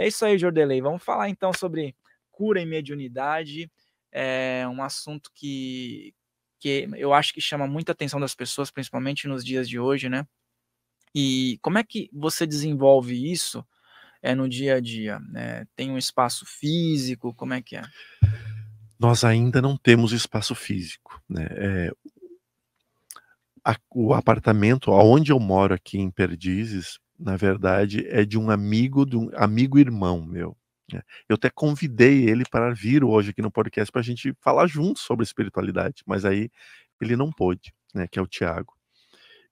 é isso aí, Jordelei. Vamos falar então sobre cura e mediunidade. É um assunto que, que eu acho que chama muita atenção das pessoas, principalmente nos dias de hoje, né? E como é que você desenvolve isso é, no dia a dia? É, tem um espaço físico? Como é que é? Nós ainda não temos espaço físico. Né? É, a, o apartamento onde eu moro aqui em Perdizes, na verdade, é de um amigo, de um amigo irmão meu. Né. Eu até convidei ele para vir hoje aqui no podcast para a gente falar juntos sobre espiritualidade, mas aí ele não pôde, né, que é o Tiago.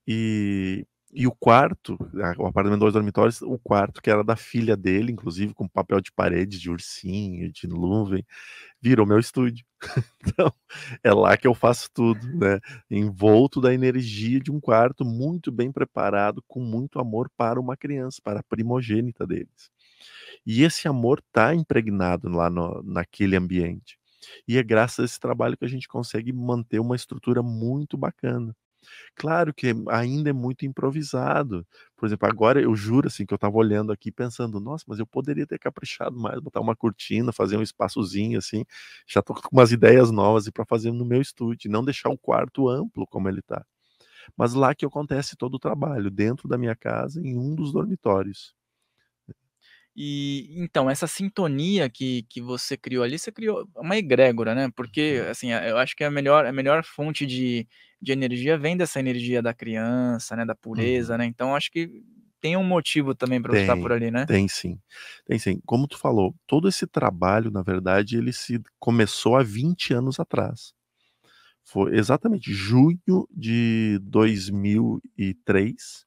E e o quarto, o apartamento dois dormitórios, o quarto, que era da filha dele, inclusive, com papel de parede, de ursinho, de nuvem, virou meu estúdio. então, é lá que eu faço tudo, né? Envolto da energia de um quarto muito bem preparado, com muito amor para uma criança, para a primogênita deles. E esse amor está impregnado lá no, naquele ambiente. E é graças a esse trabalho que a gente consegue manter uma estrutura muito bacana. Claro que ainda é muito improvisado. Por exemplo, agora eu juro assim que eu estava olhando aqui pensando, nossa, mas eu poderia ter caprichado mais, botar uma cortina, fazer um espaçozinho assim. Já tô com umas ideias novas e para fazer no meu estúdio, não deixar o quarto amplo como ele está. Mas lá que acontece todo o trabalho, dentro da minha casa, em um dos dormitórios. E então, essa sintonia que, que você criou ali, você criou uma egrégora, né? Porque, uhum. assim, eu acho que é a melhor, a melhor fonte de, de energia vem dessa energia da criança, né, da pureza, uhum. né? Então acho que tem um motivo também para estar por ali, né? Tem sim. Tem sim. Como tu falou, todo esse trabalho, na verdade, ele se começou há 20 anos atrás. Foi exatamente junho de 2003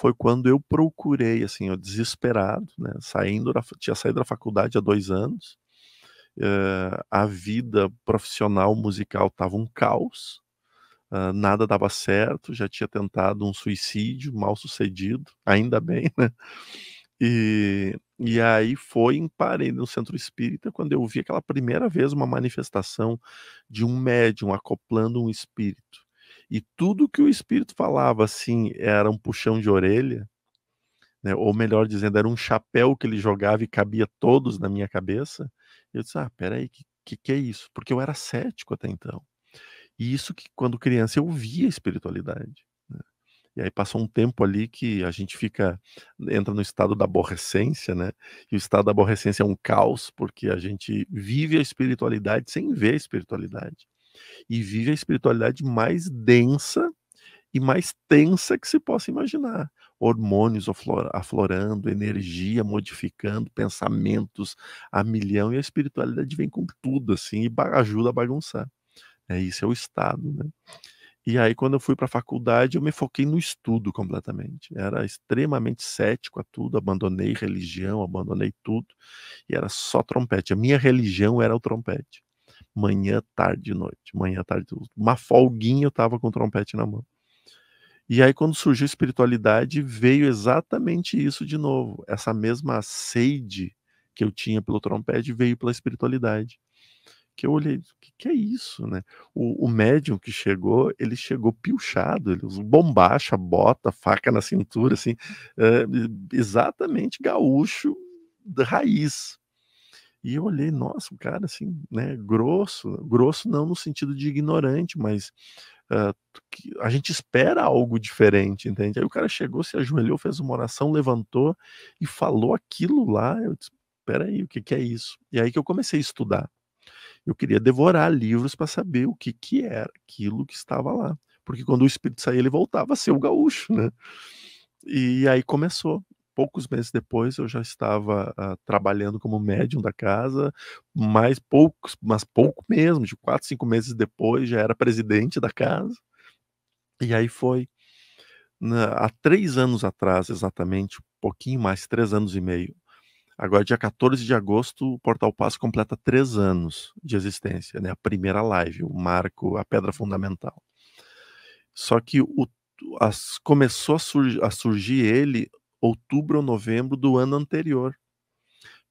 foi quando eu procurei, assim, eu desesperado, né, saindo da, tinha saído da faculdade há dois anos, uh, a vida profissional musical estava um caos, Uh, nada dava certo, já tinha tentado um suicídio mal sucedido, ainda uhum. bem, né? E, e aí foi em parei no centro espírita quando eu vi aquela primeira vez uma manifestação de um médium acoplando um espírito. E tudo que o espírito falava assim era um puxão de orelha, né? ou melhor dizendo, era um chapéu que ele jogava e cabia todos na minha cabeça. Eu disse: Ah, peraí, que, que, que é isso? Porque eu era cético até então. E isso que quando criança eu via espiritualidade. Né? E aí passou um tempo ali que a gente fica entra no estado da aborrecência, né? E o estado da aborrecência é um caos porque a gente vive a espiritualidade sem ver a espiritualidade e vive a espiritualidade mais densa e mais tensa que se possa imaginar. Hormônios aflorando, energia modificando, pensamentos a milhão, e a espiritualidade vem com tudo, assim, e ajuda a bagunçar. É Isso é o Estado, né? E aí, quando eu fui para a faculdade, eu me foquei no estudo completamente. Era extremamente cético a tudo, abandonei religião, abandonei tudo, e era só trompete. A minha religião era o trompete. Manhã, tarde e noite. Manhã, tarde, uma folguinha eu estava com o trompete na mão. E aí, quando surgiu a espiritualidade, veio exatamente isso de novo. Essa mesma sede que eu tinha pelo trompete veio pela espiritualidade que eu olhei, o que, que, é isso, né? O, o médium que chegou, ele chegou pilchado ele usou bombacha, bota, faca na cintura, assim, é, exatamente gaúcho da raiz. E eu olhei, nossa, o cara assim, né, grosso, grosso não no sentido de ignorante, mas ah, a gente espera algo diferente, entende? Aí o cara chegou, se ajoelhou, fez uma oração, levantou e falou aquilo lá, eu disse, peraí, o que, que é isso? E aí que eu comecei a estudar. Eu queria devorar livros para saber o que, que era aquilo que estava lá. Porque quando o espírito saía, ele voltava a ser o gaúcho, né? E aí começou. Poucos meses depois eu já estava uh, trabalhando como médium da casa, mais poucos, mas pouco mesmo, de quatro, cinco meses depois já era presidente da casa. E aí foi na, né, há três anos atrás, exatamente, um pouquinho mais, três anos e meio, Agora, dia 14 de agosto, o Portal Passo completa três anos de existência, né? A primeira live, o marco, a pedra fundamental. Só que o, as, começou a, a surgir ele outubro ou novembro do ano anterior,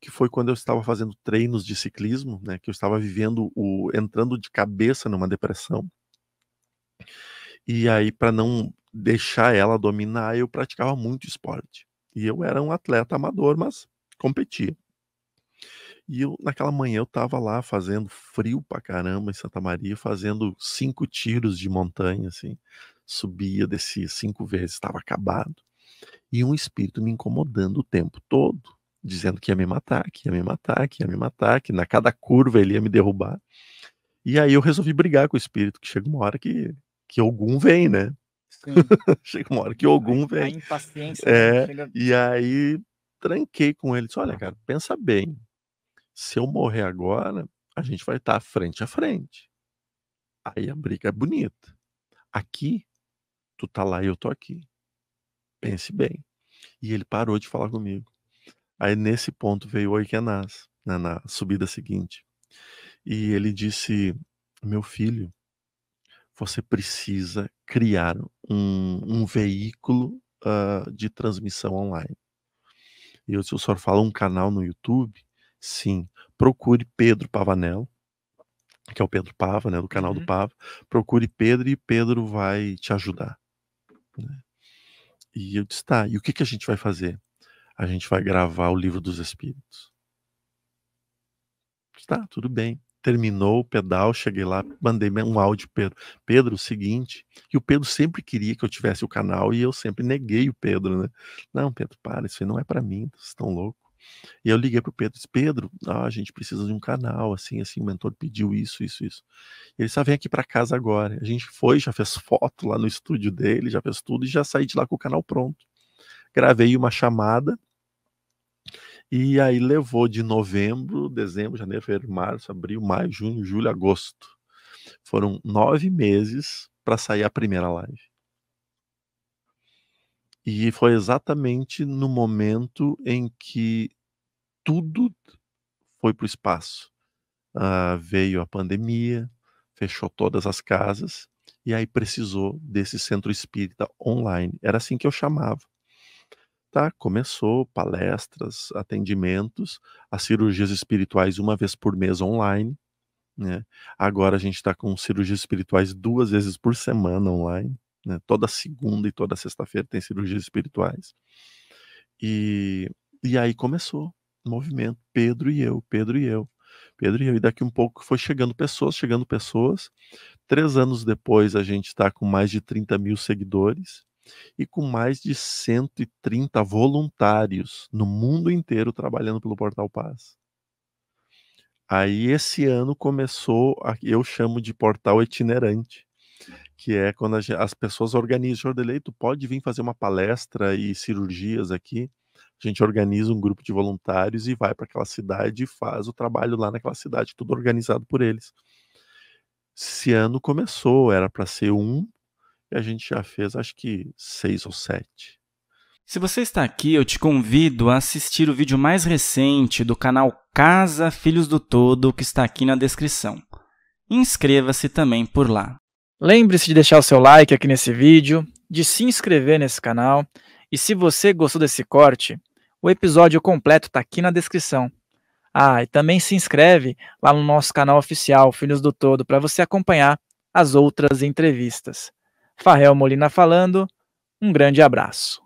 que foi quando eu estava fazendo treinos de ciclismo, né? Que eu estava vivendo o entrando de cabeça numa depressão. E aí, para não deixar ela dominar, eu praticava muito esporte. E eu era um atleta amador, mas competia. E eu, naquela manhã eu tava lá fazendo frio pra caramba em Santa Maria, fazendo cinco tiros de montanha, assim. Subia, descia cinco vezes, estava acabado. E um espírito me incomodando o tempo todo, dizendo que ia me matar, que ia me matar, que ia me matar, que na cada curva ele ia me derrubar. E aí eu resolvi brigar com o espírito, que chega uma hora que, que algum vem, né? chega uma hora que algum vem. A impaciência. Né? É, chega... E aí tranquei com ele. Disse, Olha, tá. cara, pensa bem. Se eu morrer agora, a gente vai estar tá frente a frente. Aí a briga é bonita. Aqui, tu tá lá e eu tô aqui. Pense bem. E ele parou de falar comigo. Aí nesse ponto veio o Oikenaz, né, na subida seguinte. E ele disse: Meu filho, você precisa criar um, um veículo uh, de transmissão online. E o senhor fala um canal no YouTube? Sim. Procure Pedro Pavanello, que é o Pedro Pava, né, do canal uhum. do Pava. Procure Pedro e Pedro vai te ajudar. Né? E eu disse, tá, e o que, que a gente vai fazer? A gente vai gravar o Livro dos Espíritos. Tá, tudo bem terminou o pedal, cheguei lá, mandei um áudio Pedro. Pedro, o seguinte, e o Pedro sempre queria que eu tivesse o canal e eu sempre neguei o Pedro, né? Não, Pedro, para, isso não é para mim, vocês estão loucos. E eu liguei pro Pedro, disse, Pedro, ah, a gente precisa de um canal, assim, assim, o mentor pediu isso, isso, isso. Ele só ah, vem aqui para casa agora. A gente foi, já fez foto lá no estúdio dele, já fez tudo e já saí de lá com o canal pronto. Gravei uma chamada e aí levou de novembro, dezembro, janeiro, fevereiro, março, abril, maio, junho, julho, agosto. Foram nove meses para sair a primeira live. E foi exatamente no momento em que tudo foi para o espaço. Uh, veio a pandemia, fechou todas as casas, e aí precisou desse centro espírita online. Era assim que eu chamava tá? Começou palestras, atendimentos, as cirurgias espirituais uma vez por mês online, né? Agora a gente está com cirurgias espirituais duas vezes por semana online, né? Toda segunda e toda sexta-feira tem cirurgias espirituais. E, e aí começou o movimento, Pedro e eu, Pedro e eu. Pedro e eu, e daqui um pouco foi chegando pessoas, chegando pessoas. Três anos depois, a gente está com mais de 30 mil seguidores e com mais de 130 voluntários no mundo inteiro trabalhando pelo Portal Paz. Aí esse ano começou, a, eu chamo de portal itinerante, que é quando a, as pessoas organizam, Jordelei, leito pode vir fazer uma palestra e cirurgias aqui. A gente organiza um grupo de voluntários e vai para aquela cidade e faz o trabalho lá naquela cidade, tudo organizado por eles. Esse ano começou, era para ser um, e a gente já fez acho que seis ou sete. Se você está aqui, eu te convido a assistir o vídeo mais recente do canal Casa Filhos do Todo, que está aqui na descrição. Inscreva-se também por lá. Lembre-se de deixar o seu like aqui nesse vídeo, de se inscrever nesse canal, e se você gostou desse corte, o episódio completo está aqui na descrição. Ah, e também se inscreve lá no nosso canal oficial Filhos do Todo para você acompanhar as outras entrevistas. Farrell Molina falando. Um grande abraço.